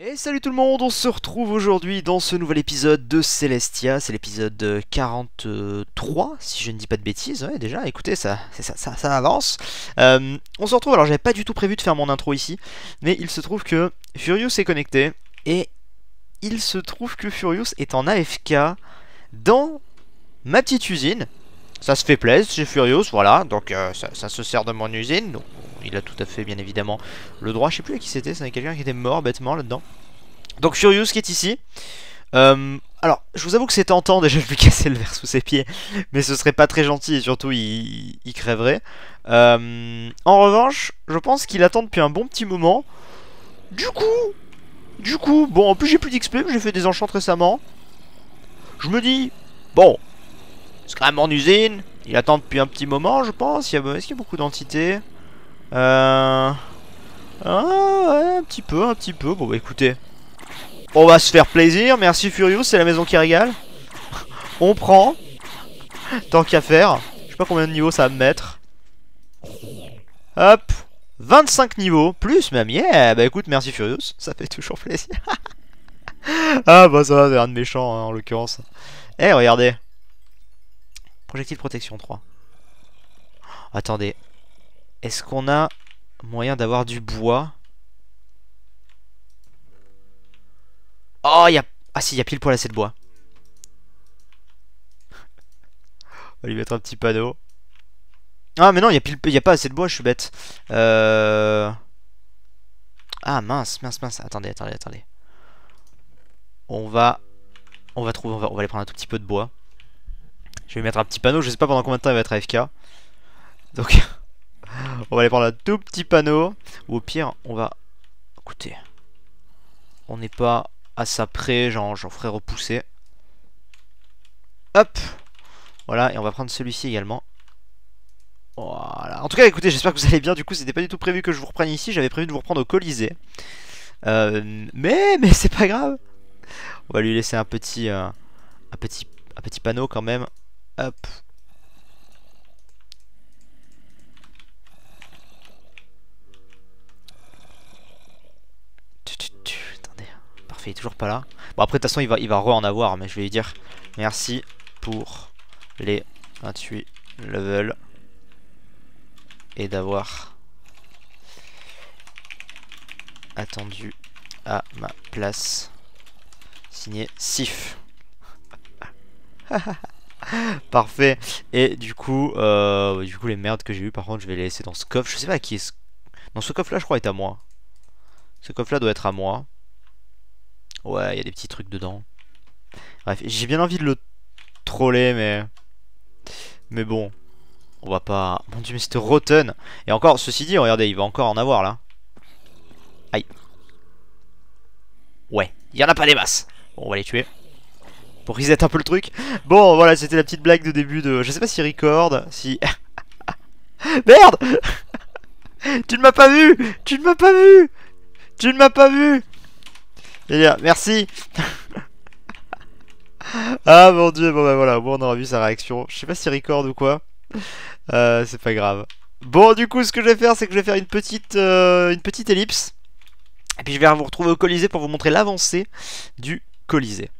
Et salut tout le monde, on se retrouve aujourd'hui dans ce nouvel épisode de Celestia, c'est l'épisode 43 si je ne dis pas de bêtises, ouais déjà, écoutez ça, ça, avance. Euh, on se retrouve, alors j'avais pas du tout prévu de faire mon intro ici, mais il se trouve que Furious est connecté, et il se trouve que Furious est en AFK dans ma petite usine, ça se fait plaisir chez Furious, voilà. Donc euh, ça, se sert de mon usine. il a tout à fait, bien évidemment, le droit. Je sais plus à qui c'était. c'est quelqu'un qui était mort bêtement là-dedans. Donc Furious qui est ici. Euh, alors, je vous avoue que c'est tentant déjà de lui casser le verre sous ses pieds, mais ce serait pas très gentil et surtout il, il crèverait. Euh, en revanche, je pense qu'il attend depuis un bon petit moment. Du coup, du coup, bon, en plus j'ai plus d'XP, j'ai fait des enchantes récemment. Je me dis, bon, Scram en usine. Il attend depuis un petit moment, je pense. Est-ce qu'il y a beaucoup d'entités Euh... Ah, un petit peu, un petit peu. Bon, bah écoutez. On va se faire plaisir. Merci Furious, c'est la maison qui régale. On prend. Tant qu'à faire. Je sais pas combien de niveaux ça va me mettre. Hop. 25 niveaux. Plus même. Yeah. Bah écoute, merci Furious. Ça fait toujours plaisir. ah bah ça va, c'est un de méchant hein, en l'occurrence. Eh, regardez. Projectile protection 3. attendez. Est-ce qu'on a moyen d'avoir du bois Oh, il y a... Ah si, il y a pile poil assez de bois. On va lui mettre un petit panneau. Ah mais non, il n'y a, pile... a, pas assez de bois, je suis bête. Euh... Ah mince, mince, mince. Attendez, attendez, attendez. On va... On va trouver... on va aller prendre un tout petit peu de bois. Je vais mettre un petit panneau, je sais pas pendant combien de temps il va être AFK. Donc, on va aller prendre un tout petit panneau. Ou au pire, on va... Écoutez, on n'est pas à ça près, j'en ferai repousser. Hop Voilà, et on va prendre celui-ci également. Voilà. En tout cas, écoutez, j'espère que vous allez bien. Du coup, c'était pas du tout prévu que je vous reprenne ici. J'avais prévu de vous reprendre au Colisée. Euh, mais, mais c'est pas grave. On va lui laisser un petit, euh, un petit, un petit panneau quand même. Hop. attendez. Parfait, il est toujours pas là. Bon après de toute façon il va, il va re en avoir mais je vais lui dire merci pour les 28 levels et d'avoir attendu à ma place. Signé Sif. Parfait. Et du coup, euh, du coup, les merdes que j'ai eu, par contre, je vais les laisser dans ce coffre. Je sais pas qui est ce... Non, ce coffre-là, je crois, est à moi. Ce coffre-là doit être à moi. Ouais, il y a des petits trucs dedans. Bref, j'ai bien envie de le troller, mais... Mais bon, on va pas... Mon dieu, mais c'était rotten Et encore, ceci dit, regardez, il va encore en avoir, là. Aïe. Ouais, il y en a pas des masses. Bon, on va les tuer pour reset un peu le truc. Bon, voilà, c'était la petite blague de début de... Je sais pas si record, si... Merde Tu ne m'as pas vu Tu ne m'as pas vu Tu ne m'as pas vu Merci Ah mon dieu, bon bah voilà, bon, on aura vu sa réaction. Je sais pas si record ou quoi. Euh, c'est pas grave. Bon, du coup, ce que je vais faire, c'est que je vais faire une petite, euh, une petite ellipse. Et puis je vais vous retrouver au Colisée pour vous montrer l'avancée du Colisée.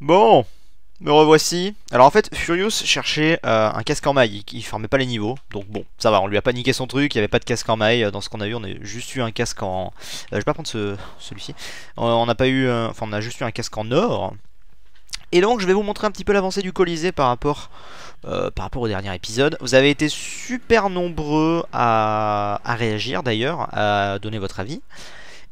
Bon, me revoici. Alors en fait, Furious cherchait euh, un casque en maille, il, ne formait pas les niveaux, donc bon, ça va, on lui a paniqué son truc, il n'y avait pas de casque en maille, dans ce qu'on a eu, on a juste eu un casque en... Euh, je vais pas prendre ce, celui-ci. on n'a pas eu... enfin, on a juste eu un casque en or. Et donc, je vais vous montrer un petit peu l'avancée du Colisée par rapport, euh, par rapport au dernier épisode. Vous avez été super nombreux à, à réagir d'ailleurs, à donner votre avis.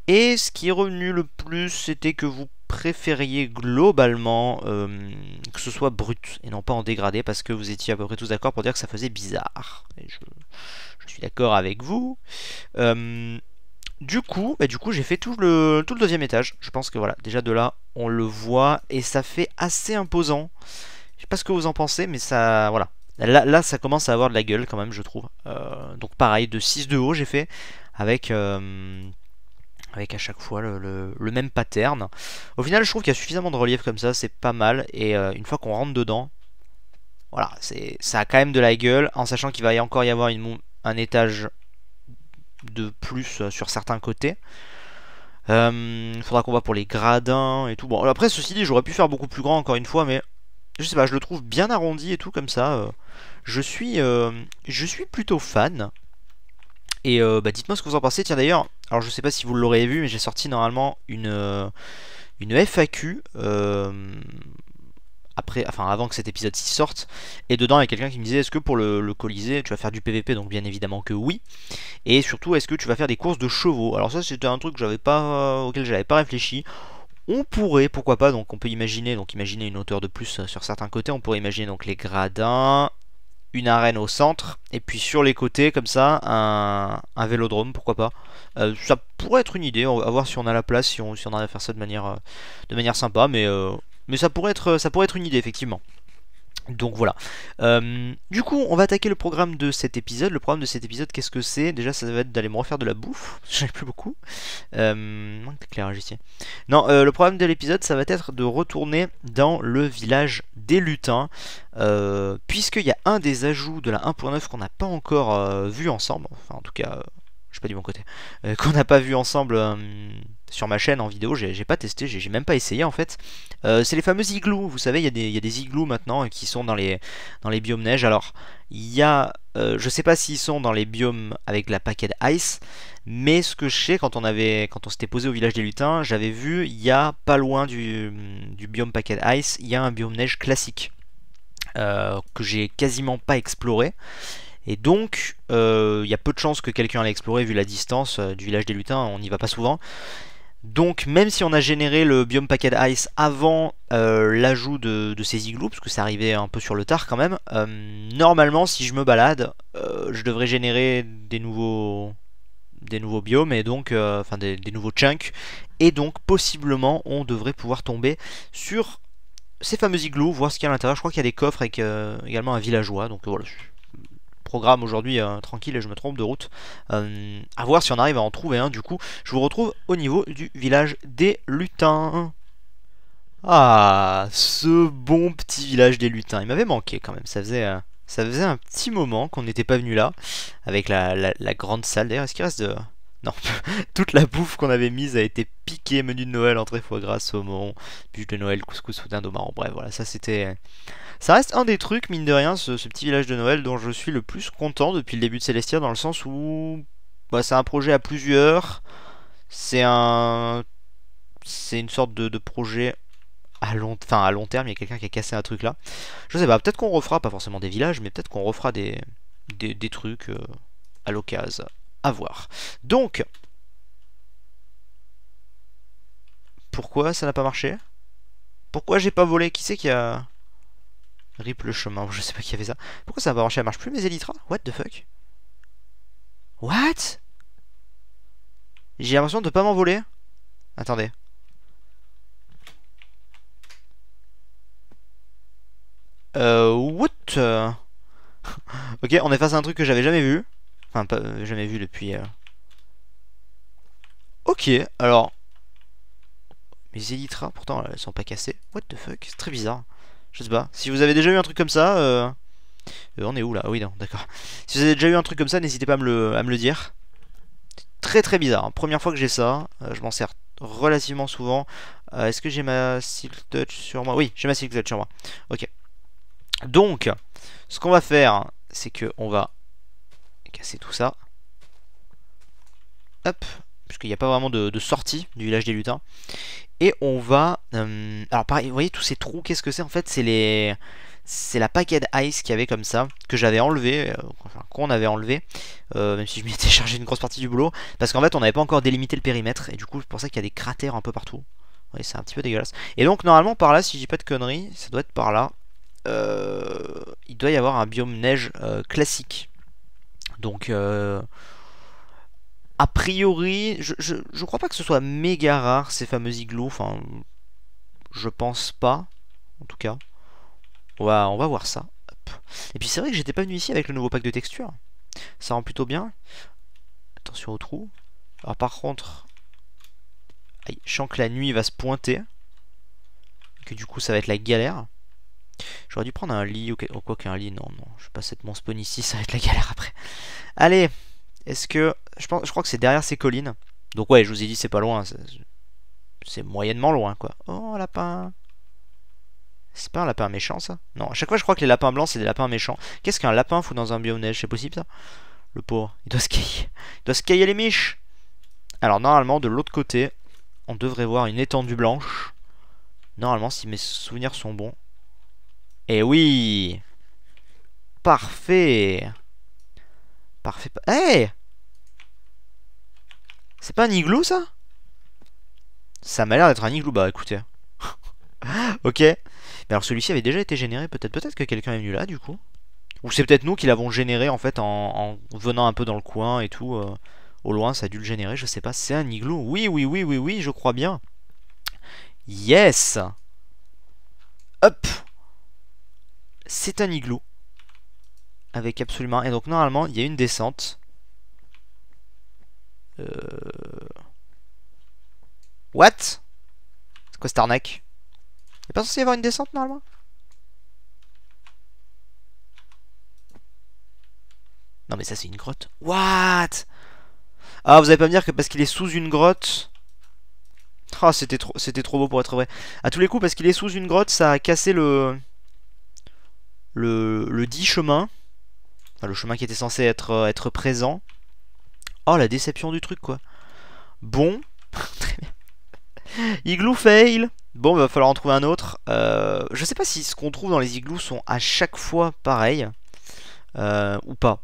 Et ce qui est revenu le plus, c'était que vous préfériez globalement euh, que ce soit brut et non pas en dégradé parce que vous étiez à peu près tous d'accord pour dire que ça faisait bizarre. je, suis d'accord avec vous. Euh, du coup, bah du coup j'ai fait tout le, tout le deuxième étage. Je pense que voilà, déjà de là, on le voit et ça fait assez imposant. Je sais pas ce que vous en pensez, mais ça, voilà. Là, là ça commence à avoir de la gueule quand même, je trouve. Euh, donc pareil, de 6 de haut, j'ai fait avec avec à chaque fois le, même pattern. Au final, je trouve qu'il y a suffisamment de relief comme ça, c'est pas mal, et euh, une fois qu'on rentre dedans, voilà, ça a quand même de la gueule, en sachant qu'il va y encore y avoir un étage de plus euh, sur certains côtés. Il euh, faudra qu'on voit pour les gradins et tout. Bon, après, ceci dit, j'aurais pu faire beaucoup plus grand encore une fois, mais je sais pas, je le trouve bien arrondi et tout comme ça. je suis, je suis plutôt fan. Et bah, dites-moi ce que vous en pensez. Tiens, d'ailleurs, alors je sais pas si vous l'aurez vu, mais j'ai sorti normalement une, euh, une FAQ euh, après, enfin avant que cet épisode s'y sorte, et dedans il y a quelqu'un qui me disait est-ce que pour le, le, Colisée tu vas faire du PVP donc bien évidemment que oui, et surtout est-ce que tu vas faire des courses de chevaux Alors ça c'était un truc que j'avais pas, auquel j'avais pas réfléchi. On pourrait, pourquoi pas, donc on peut imaginer, donc imaginer une hauteur de plus euh, sur certains côtés, on pourrait imaginer donc les gradins, une arène au centre, et puis sur les côtés, comme ça, un, vélodrome, pourquoi pas. Euh, ça pourrait être une idée, on va voir si on a la place, si on, si on arrive à faire ça de manière, euh, de manière sympa, mais, euh, mais ça, pourrait être, ça pourrait être une idée, effectivement. Donc voilà. du coup, on va attaquer le programme de cet épisode. Le programme de cet épisode, qu'est-ce que c'est Déjà, ça va être d'aller me refaire de la bouffe. J'en ai plus beaucoup. ici. Non, le programme de l'épisode, ça va être de retourner dans le village des lutins, euh, puisqu'il y a un des ajouts de la 1.9 qu'on n'a pas encore euh, vu ensemble, enfin en tout cas, euh, je ne suis pas du bon côté, qu'on n'a pas vu ensemble sur ma chaîne en vidéo, j'ai pas testé, j'ai même pas essayé en fait. Euh, c'est les fameux igloos, vous savez, il y, a des igloos maintenant euh, qui sont dans les, dans les biomes neige. Alors, il y a, euh, je sais pas s'ils sont dans les biomes avec la paquette ice, mais ce que je sais, quand on, on s'était posé au village des lutins, j'avais vu, il y a pas loin du, biome paquette ice, il y a un biome neige classique que j'ai quasiment pas exploré. Et donc, il y a peu de chances que quelqu'un l'ait exploré vu la distance du village des lutins, on n'y va pas souvent. Donc même si on a généré le biome packet ice avant euh, l'ajout de, ces igloos, parce que ça arrivait un peu sur le tard quand même, euh, normalement si je me balade, euh, je devrais générer des nouveaux des nouveaux biomes et donc enfin des, des, nouveaux chunks et donc possiblement on devrait pouvoir tomber sur ces fameux igloos, voir ce qu'il y a à l'intérieur. Je crois qu'il y a des coffres avec également un villageois, donc voilà, programme aujourd'hui euh, tranquille et je me trompe de route. Euh, à voir si on arrive à en trouver un. Du coup, je vous retrouve au niveau du village des lutins. Ah, ce bon petit village des lutins. Il m'avait manqué quand même. Ça faisait, euh, ça faisait un petit moment qu'on n'était pas venu là avec la, la, la grande salle. D'ailleurs, est-ce qu'il reste de, non, toute la bouffe qu'on avait mise a été piquée. Menu de Noël, entrée foie au saumon, bûche de Noël, couscous ou dindon Bref, voilà, ça c'était... Ça reste un des trucs, mine de rien, ce, petit village de Noël dont je suis le plus content depuis le début de Celestia, dans le sens où... Bah, c'est un projet à plusieurs. C'est un... C'est une sorte de, projet à long, enfin, à long terme, il y a quelqu'un qui a cassé un truc là. Je sais pas, peut-être qu'on refera, pas forcément des villages, mais peut-être qu'on refera des, des, trucs euh, à l'occasion voir. Donc, pourquoi ça n'a pas marché Pourquoi j'ai pas volé Qui c'est qui a... Rip le chemin, je sais pas qui avait ça. Pourquoi ça n'a pas marché Ça marche plus mes élytras What the fuck What J'ai l'impression de pas m'envoler. Attendez. Euh, what Ok, on est face à un truc que j'avais jamais vu. Enfin, euh, jamais vu depuis... Euh. Ok, alors... Mes élytras, pourtant, elles sont pas cassées. What the fuck C'est très bizarre. Je sais pas. Si vous avez déjà eu un truc comme ça... Euh, on est où là ah Oui, non, d'accord. Si vous avez déjà eu un truc comme ça, n'hésitez pas à me le, à me dire. Très très bizarre. Hein. Première fois que j'ai ça, je m'en sers relativement souvent. Est-ce que j'ai ma Silk Touch sur moi Oui, j'ai ma Silk Touch sur moi. Ok. Donc, ce qu'on va faire, c'est que on va casser tout ça. Hop, puisqu'il n'y a pas vraiment de, sortie du village des lutins. Et on va... Euh, alors pareil, vous voyez tous ces trous, qu'est-ce que c'est en fait C'est les... C'est la paquette ice qu'il y avait comme ça, que j'avais enlevé, euh, enfin, qu'on avait enlevé, euh, même si je m'y étais chargé une grosse partie du boulot, parce qu'en fait on n'avait pas encore délimité le périmètre, et du coup c'est pour ça qu'il y a des cratères un peu partout. Oui, c'est un petit peu dégueulasse. Et donc normalement par là, si je dis pas de conneries, ça doit être par là. il doit y avoir un biome neige classique. Donc, euh, a priori, je, crois pas que ce soit méga rare ces fameux igloos. Enfin, je pense pas, en tout cas. On va, on va voir ça. Et puis c'est vrai que j'étais pas venu ici avec le nouveau pack de textures. Ça rend plutôt bien. Attention au trou. Alors par contre, aïe, je sens que la nuit va se pointer. Que du coup ça va être la galère. J'aurais dû prendre un lit ou, quoi qu'un lit. Non, non, je vais pas cette mon spawn ici, ça va être la galère après. Allez, est-ce que. Je, pense, je crois que c'est derrière ces collines. Donc, ouais, je vous ai dit, c'est pas loin. C'est moyennement loin, quoi. Oh, lapin. C'est pas un lapin méchant, ça Non, à chaque fois, je crois que les lapins blancs, c'est des lapins méchants. Qu'est-ce qu'un lapin fout dans un bio neige C'est possible, ça Le pauvre. Il doit se cailler. Il doit se cailler les miches. Alors, normalement, de l'autre côté, on devrait voir une étendue blanche. Normalement, si mes souvenirs sont bons. Eh oui Parfait Parfait. Eh C'est pas un igloo ça Ça m'a l'air d'être un igloo, bah écoutez. ok. Mais alors celui-ci avait déjà été généré, peut-être peut-être que quelqu'un est venu là du coup. Ou c'est peut-être nous qui l'avons généré en fait en, venant un peu dans le coin et tout. Euh, au loin, ça a dû le générer, je sais pas. C'est un igloo. Oui, oui, oui, oui, oui, je crois bien. Yes Hop c'est un igloo. Avec absolument... Et donc normalement, il y a une descente. Euh... What C'est quoi cette arnaque Il pas censé y avoir une descente normalement Non mais ça c'est une grotte. What Ah vous allez pas me dire que parce qu'il est sous une grotte... Ah c'était trop, trop beau pour être vrai. À tous les coups parce qu'il est sous une grotte ça a cassé le le, le dit chemin, le chemin qui était censé être, euh, être présent. Oh, la déception du truc, quoi. Bon, Igloo fail Bon, il bah, va falloir en trouver un autre. Euh, je sais pas si ce qu'on trouve dans les igloos sont à chaque fois pareils. Euh, ou pas.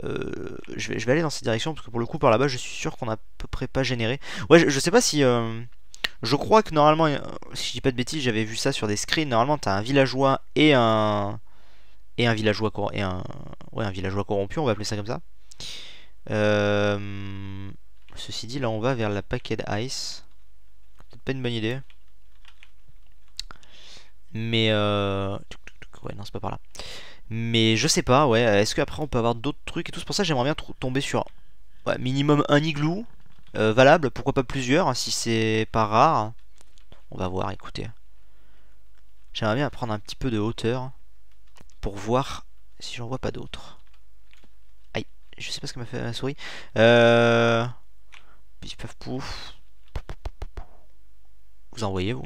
je, vais, aller dans cette direction parce que pour le coup par là-bas je suis sûr qu'on a à peu près pas généré. Ouais je, je sais pas si... je crois que normalement, si je dis pas de bêtises, j'avais vu ça sur des screens, normalement t'as un villageois et un et un villageois corrompu, et un, ouais, un villageois corrompu, on va appeler ça comme ça. Euh, ceci dit, là on va vers la Packet Ice. Peut-être pas une bonne idée. Mais euh... Ouais, non, c'est pas par là. Mais je sais pas, ouais. Est-ce qu'après on peut avoir d'autres trucs et tout C'est pour ça que j'aimerais bien tomber sur minimum un igloo euh, valable. Pourquoi pas plusieurs hein, si c'est pas rare. On va voir, écoutez. J'aimerais bien prendre un petit peu de hauteur pour voir si j'en vois pas d'autres. Aïe, je sais pas ce que m'a fait ma souris. Euh... pouf. Vous en voyez vous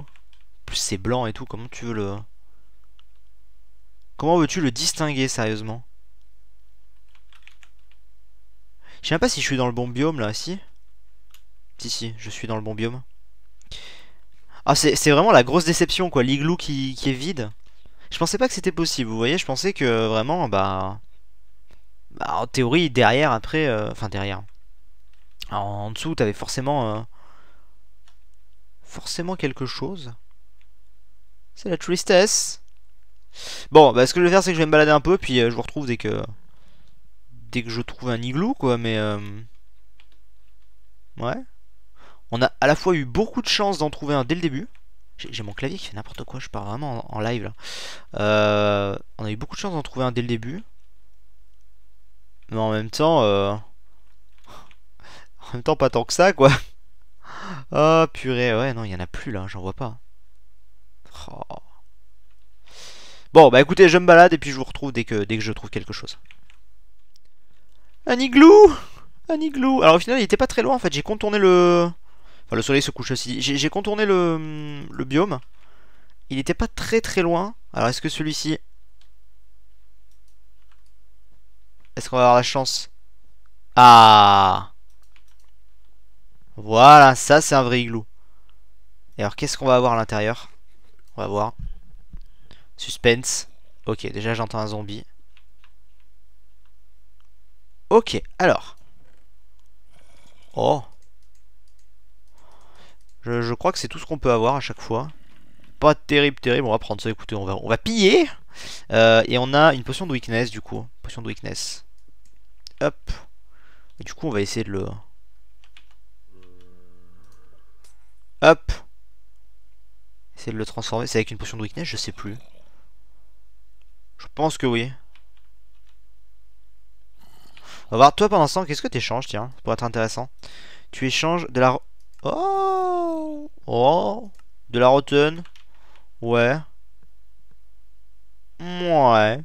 Plus c'est blanc et tout, comment tu veux le... Comment veux-tu le distinguer sérieusement Je sais même pas si je suis dans le bon biome là, si Si si, je suis dans le bon biome. Ah c'est vraiment la grosse déception quoi, l'igloo qui est vide. Je pensais pas que c'était possible, vous voyez, je pensais que vraiment, bah... bah en théorie, derrière, après... Euh, enfin, derrière. en dessous, t'avais forcément... Euh, forcément quelque chose. C'est la tristesse. Bon, bah ce que je vais faire, c'est que je vais me balader un peu, puis euh, je vous retrouve dès que... Dès que je trouve un igloo, quoi, mais... Ouais. On a à la fois eu beaucoup de chance d'en trouver un dès le début. J'ai mon clavier qui fait n'importe quoi, je pars vraiment en, live là. Euh, on a eu beaucoup de chance d'en trouver un dès le début. Mais en même temps... Euh, en même temps pas tant que ça quoi. Oh purée, ouais non il y en a plus là, j'en vois pas. Oh. Bon bah écoutez, je me balade et puis je vous retrouve dès que, dès que je trouve quelque chose. Un igloo Un igloo Alors au final il était pas très loin en fait, j'ai contourné le le soleil se couche aussi. J'ai contourné le, biome. Il n'était pas très très loin. Alors, est-ce que celui-ci... Est-ce qu'on va avoir la chance Ah Voilà, ça c'est un vrai igloo. Et alors, qu'est-ce qu'on va avoir à l'intérieur On va voir. Suspense. Ok, déjà j'entends un zombie. Ok, alors. Oh je, crois que c'est tout ce qu'on peut avoir à chaque fois. Pas terrible, terrible. On va prendre ça. Écoutez, on va, on va piller. Euh, et on a une potion de weakness du coup. Potion de weakness. Hop. Et du coup, on va essayer de le... Hop. Essayer de le transformer. C'est avec une potion de weakness Je sais plus. Je pense que oui. On va voir, toi pendant ce temps qu'est-ce que tu échanges, tiens, pourrait être intéressant Tu échanges de la... Oh Oh De la rotten Ouais. Ouais.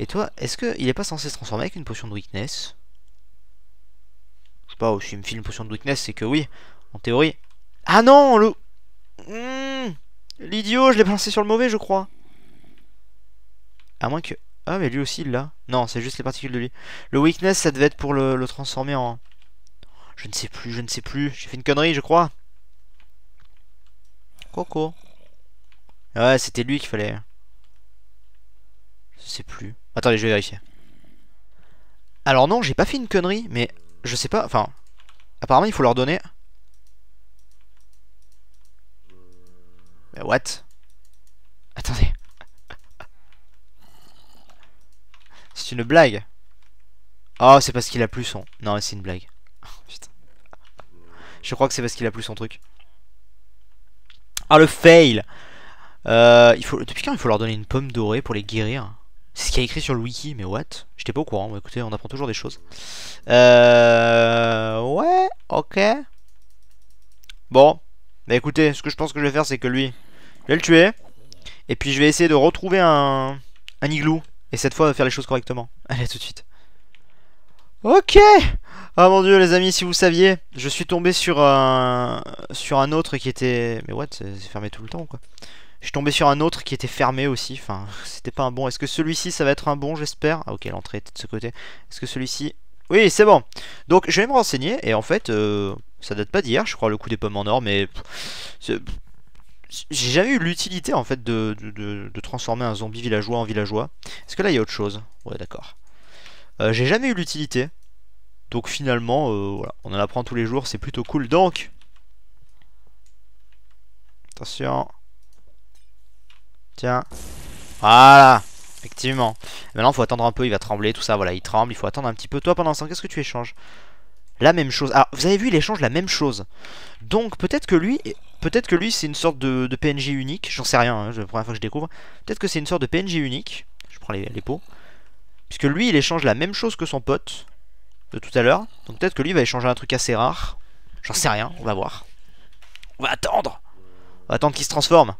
Et toi, est-ce qu'il est pas censé se transformer avec une potion de weakness Je sais pas, si il me file une potion de weakness, c'est que oui, en théorie. Ah non Le... Hmm. L'idiot, je l'ai balancé sur le mauvais, je crois. À moins que... Ah, mais lui aussi, il là. Non, c'est juste les particules de lui. Le weakness, ça devait être pour le transformer en... Je ne sais plus, je ne sais plus. J'ai fait une connerie, je crois. Coco. Ouais, c'était lui qu'il fallait. Je sais plus. Attendez, je vais vérifier. Alors non, j'ai pas fait une connerie, mais je sais pas. Enfin, apparemment, il faut leur donner. Mais what Attendez. c'est une blague. Oh, c'est parce qu'il a plus son. Non, c'est une blague. Je crois que c'est parce qu'il a plus son truc. Ah, le fail euh, il faut... Depuis quand il faut leur donner une pomme dorée pour les guérir C'est ce qu'il y a écrit sur le wiki, mais what J'étais pas au courant, écoutez, on apprend toujours des choses. Euh... Ouais, ok. Bon, bah écoutez, ce que je pense que je vais faire, c'est que lui, je vais le tuer. Et puis je vais essayer de retrouver un, un igloo. Et cette fois, faire les choses correctement. Allez, tout de suite. Ok Ah mon dieu les amis si vous saviez Je suis tombé sur un sur un autre qui était... Mais what c'est fermé tout le temps quoi Je suis tombé sur un autre qui était fermé aussi Enfin c'était pas un bon Est-ce que celui-ci ça va être un bon j'espère Ah ok l'entrée était de ce côté Est-ce que celui-ci... Oui c'est bon Donc je vais me renseigner et en fait euh, ça date pas d'hier je crois le coup des pommes en or mais... J'ai jamais eu l'utilité en fait de, de, de transformer un zombie villageois en villageois Est-ce que là il y a autre chose Ouais d'accord euh, j'ai jamais eu l'utilité. Donc finalement, euh, on en apprend tous les jours, c'est plutôt cool. Donc, attention. Tiens. Voilà, effectivement. Maintenant il faut attendre un peu, il va trembler, tout ça. Voilà, il tremble, il faut attendre un petit peu. Toi, pendant ce temps, qu'est-ce que tu échanges La même chose. alors ah, vous avez vu, il échange la même chose. Donc, peut-être que lui, peut-être que lui, c'est une sorte de, PNJ unique. J'en sais rien, hein, c'est la première fois que je découvre. Peut-être que c'est une sorte de PNJ unique. Je prends les, les pots. Puisque lui, il échange la même chose que son pote de tout à l'heure. Donc peut-être que lui va échanger un truc assez rare. J'en sais rien, on va voir. On va attendre On va attendre qu'il se transforme.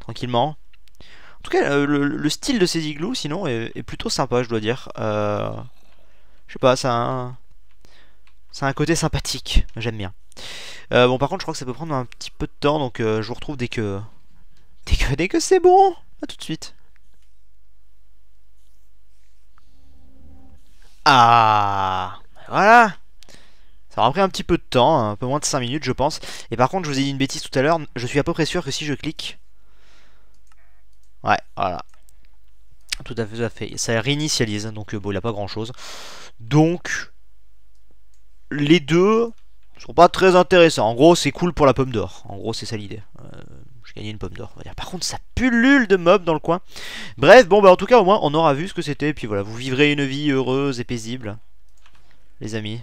Tranquillement. En tout cas, euh, le, style de ces igloos, sinon, est, plutôt sympa, je dois dire. Euh, je sais pas, ça a un... Ça un côté sympathique, j'aime bien. Euh, bon, par contre, je crois que ça peut prendre un petit peu de temps, donc je vous retrouve dès que... Dès que, dès que c'est bon A tout de suite Ah Voilà ça aura pris un petit peu de temps, hein, un peu moins de 5 minutes je pense. Et par contre, je vous ai dit une bêtise tout à l'heure, je suis à peu près sûr que si je clique... Ouais, voilà. Tout à fait, à fait. Ça réinitialise, donc euh, bon, il n'y a pas grand chose. Donc, les deux sont pas très intéressants. En gros, c'est cool pour la pomme d'or. En gros, c'est ça l'idée. Euh, je gagnais une pomme d'or, Par contre, ça pullule de mobs dans le coin. Bref, bon, bah en tout cas, au moins, on aura vu ce que c'était. puis voilà, vous vivrez une vie heureuse et paisible, les amis.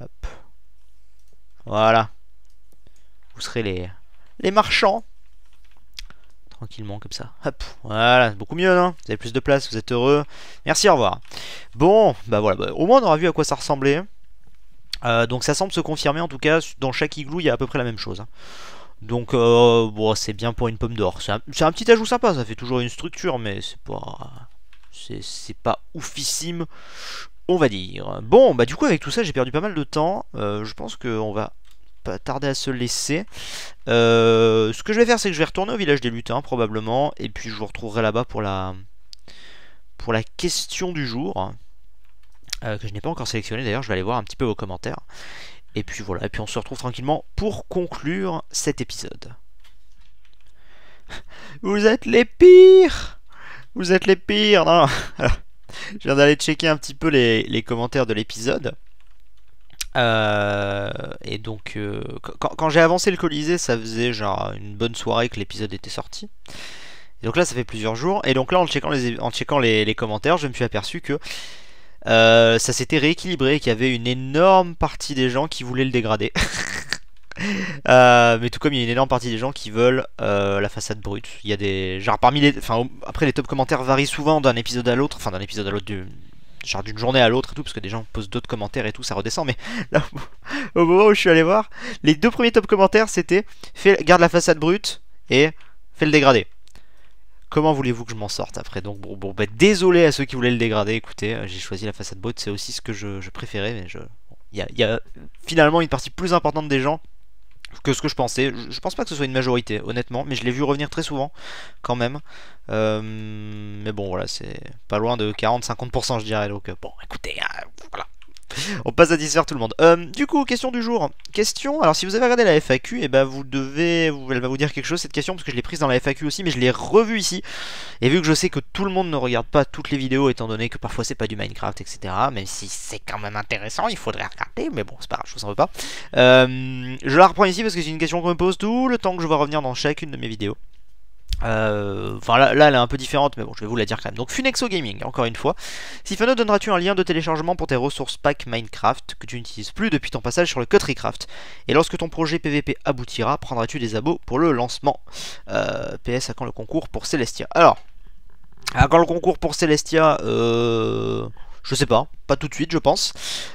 Hop. Voilà. Vous serez les, les marchands. Tranquillement, comme ça. Hop. Voilà, c'est beaucoup mieux, non Vous avez plus de place, vous êtes heureux. Merci, au revoir. Bon, bah voilà, bah, au moins, on aura vu à quoi ça ressemblait. Euh, donc ça semble se confirmer en tout cas, dans chaque igloo il y a à peu près la même chose. Hein. Donc euh, bon, c'est bien pour une pomme d'or. C'est un, petit ajout sympa, ça fait toujours une structure, mais c'est pas c'est pas oufissime, on va dire. Bon, bah du coup avec tout ça, j'ai perdu pas mal de temps. Euh, je pense qu'on va pas tarder à se laisser. Euh, ce que je vais faire, c'est que je vais retourner au village des lutins probablement, et puis je vous retrouverai là-bas pour la pour la question du jour. que je n'ai pas encore sélectionné d'ailleurs, je vais aller voir un petit peu vos commentaires. Et puis voilà, et puis on se retrouve tranquillement pour conclure cet épisode. Vous êtes les pires Vous êtes les pires, non Je viens d'aller checker un petit peu les, commentaires de l'épisode. Euh, et donc, euh, quand, j'ai avancé le Colisée, ça faisait genre une bonne soirée que l'épisode était sorti. donc là, ça fait plusieurs jours. Et donc là, en checkant les commentaires, je me suis aperçu que euh, ça s'était rééquilibré et qu'il y avait une énorme partie des gens qui voulaient le dégrader. Euh, mais tout comme il y a une énorme partie des gens qui veulent euh, la façade brute. Il y a des. Genre parmi les. Enfin, après les top commentaires varient souvent d'un épisode à l'autre. Enfin, d'un épisode à l'autre du genre d'une journée à l'autre et tout, parce que des gens posent d'autres commentaires et tout, ça redescend. Mais là, au moment où je suis allé voir, les deux premiers top commentaires, c'était garde la façade brute et fais le dégrader ». Comment voulez-vous que je m'en sorte après Donc bon, ben, désolé à ceux qui voulaient le dégrader, écoutez, euh, j'ai choisi la façade botte, c'est aussi ce que je, préférais, mais je... Il y, a, finalement une partie plus importante des gens que ce que je pensais. Je, pense pas que ce soit une majorité, honnêtement, mais je l'ai vu revenir très souvent, quand même. Euh, mais bon, voilà, c'est pas loin de 40-50%, je dirais. Donc, euh, bon, écoutez, hein, voilà. On passe à 10 heures tout le monde. Euh, du coup, question du jour. Question, alors si vous avez regardé la FAQ, et eh ben vous devez, elle va vous dire quelque chose cette question, parce que je l'ai prise dans la FAQ aussi, mais je l'ai revue ici. Et vu que je sais que tout le monde ne regarde pas toutes les vidéos, étant donné que parfois c'est pas du Minecraft, etc., même si c'est quand même intéressant, il faudrait regarder, mais bon, c'est pas grave, je vous en veux pas. Euh, je la reprends ici parce que c'est une question qu'on me pose tout le temps que je vais revenir dans chacune de mes vidéos. Euh, enfin euh, là, là, elle est un peu différente mais bon je vais vous la dire quand même Donc Funexo Gaming encore une fois Sifano donneras-tu un lien de téléchargement pour tes ressources pack Minecraft Que tu n'utilises plus depuis ton passage sur le Cutrycraft Et lorsque ton projet PVP aboutira Prendras-tu des abos pour le lancement euh, PS à quand le concours pour Celestia Alors à quand le concours pour Celestia euh... Je sais pas, pas tout de suite je pense.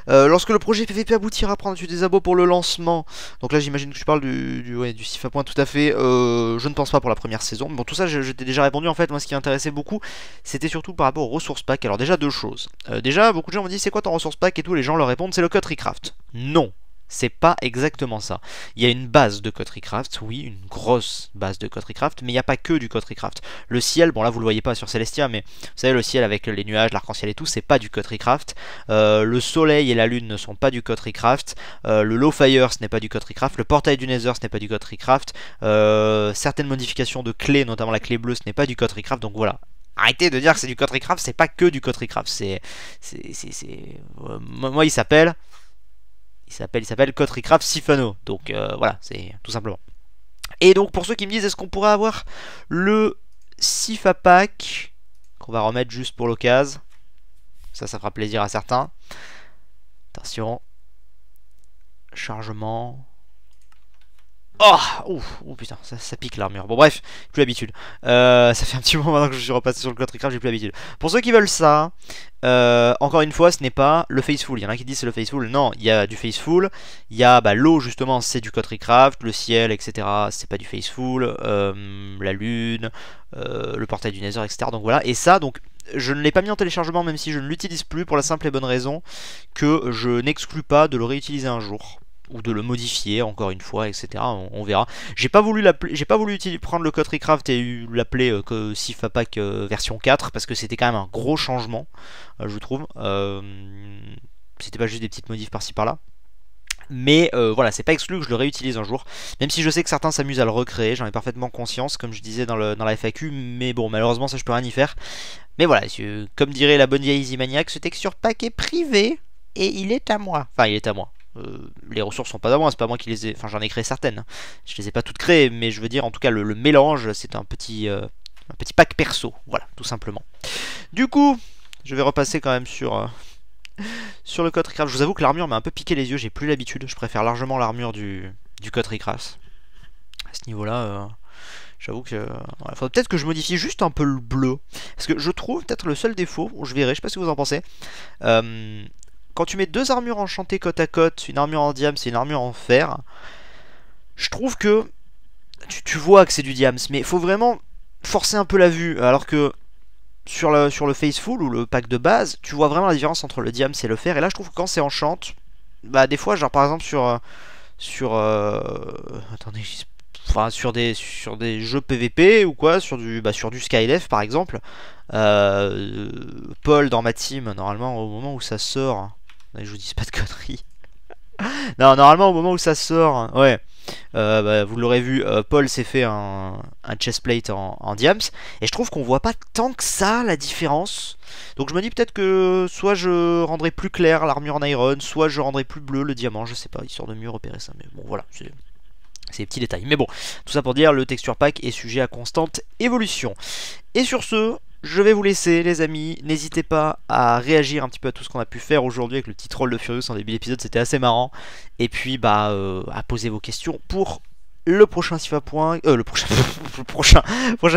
Euh, lorsque le projet PVP aboutira, prendre prendre des abos pour le lancement Donc là j'imagine que tu parles du, du, ouais, du point tout à fait. Euh, je ne pense pas pour la première saison. Bon tout ça je, déjà répondu en fait, moi ce qui m'intéressait beaucoup c'était surtout par rapport aux ressources pack. Alors déjà deux choses. Euh, déjà beaucoup de gens m'ont dit c'est quoi ton ressource pack et tout, les gens leur répondent c'est le Cut Recraft. Non, c'est pas exactement ça. Il y a une base de craft, oui, une grosse base de craft, mais il n'y a pas que du craft. Le ciel, bon là vous le voyez pas sur Celestia, mais vous savez, le ciel avec les nuages, l'arc-en-ciel et tout, c'est pas du Cotrycraft. Euh, le soleil et la lune ne sont pas du Cotrycraft. Euh, le low fire ce n'est pas du craft. Le portail du Nether, ce n'est pas du Cotrycraft. Euh, certaines modifications de clés, notamment la clé bleue, ce n'est pas du craft. Donc voilà, Arrêtez de dire que c'est du craft, c'est pas que du Cotrycraft, c'est... c'est, c'est, euh, Moi, il s'appelle il s'appelle, il s'appelle Cotricraft Sifano. Donc euh, voilà, c'est tout simplement. Et donc pour ceux qui me disent, est-ce qu'on pourrait avoir le Sifa Pack qu'on va remettre juste pour l'occasion Ça, ça fera plaisir à certains. Attention. Chargement. Oh, oh putain, ça, pique l'armure. Bon bref, plus l'habitude. Euh, ça fait un petit moment maintenant que je suis repassé sur le craft, j'ai plus l'habitude. Pour ceux qui veulent ça, euh, encore une fois, ce n'est pas le Faceful. Il y en a qui disent c'est le Faceful. Non, il y a du Faceful. Il y a bah, l'eau justement, c'est du craft, Le ciel, etc. C'est pas du Faceful. Euh, la lune, euh, le portail du Nether, etc. Donc voilà. Et ça, donc je ne l'ai pas mis en téléchargement même si je ne l'utilise plus pour la simple et bonne raison que je n'exclus pas de le réutiliser un jour ou de le modifier encore une fois, etc. On, verra. J'ai pas voulu prendre le code Recraft et l'appeler euh, que Sifapack euh, version 4 parce que c'était quand même un gros changement, euh, je trouve. c'était pas juste des petites modifs par-ci par-là. Mais voilà, c'est pas exclu que je le réutilise un jour. Même si je sais que certains s'amusent à le recréer, j'en ai parfaitement conscience, comme je disais dans, dans, la FAQ. Mais bon, malheureusement, ça je peux rien y faire. Mais voilà, comme dirait la bonne vieille Easy Maniac, ce texture pack est privé et il est à moi. Enfin, il est à moi. Euh, les ressources sont pas à hein, c'est pas moi qui les ai. Enfin, j'en ai créé certaines. Hein. Je les ai pas toutes créées, mais je veux dire, en tout cas, le, mélange, c'est un petit, euh, un petit pack perso. Voilà, tout simplement. Du coup, je vais repasser quand même sur, euh, sur le code Recraft. Je vous avoue que l'armure m'a un peu piqué les yeux, j'ai plus l'habitude. Je préfère largement l'armure du, du code À ce niveau-là. J'avoue que. il faudrait peut-être que je modifie juste un peu le bleu. Parce que je trouve peut-être le seul défaut, je verrai, je sais pas ce que vous en pensez quand tu mets deux armures enchantées côte à côte, une armure en diams et une armure en fer, je trouve que tu, vois que c'est du diams, mais il faut vraiment forcer un peu la vue, alors que sur le, sur le Faceful ou le pack de base, tu vois vraiment la différence entre le diams et le fer, et là je trouve que quand c'est enchanté, bah des fois, genre par exemple sur... Euh, sur euh, attendez, enfin sur des, sur des jeux PVP ou quoi, sur du, bah, sur du par exemple, euh, Paul dans ma team, normalement au moment où ça sort, je vous dis pas de conneries. non, normalement, au moment où ça sort, ouais, euh, bah, vous l'aurez vu, euh, Paul s'est fait un, chestplate en, diams. Et je trouve qu'on voit pas tant que ça la différence. Donc je me dis peut-être que soit je rendrai plus clair l'armure en iron, soit je rendrai plus bleu le diamant. Je sais pas, histoire de mieux repérer ça. Mais bon, voilà, c'est des petits détails. Mais bon, tout ça pour dire, le texture pack est sujet à constante évolution. Et sur ce, je vais vous laisser les amis, n'hésitez pas à réagir un petit peu à tout ce qu'on a pu faire aujourd'hui avec le petit troll de Furious en début d'épisode, c'était assez marrant. Et puis bah euh, à poser vos questions pour le prochain Sifa Point, euh, le prochain, prochain,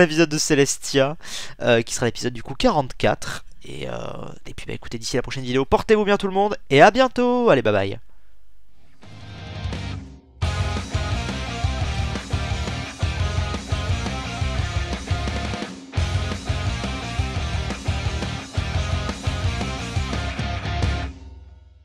épisode de Celestia, euh, qui sera l'épisode du coup 44. Et, euh, et puis bah écoutez, d'ici la prochaine vidéo, portez-vous bien tout le monde, et à bientôt Allez, bye bye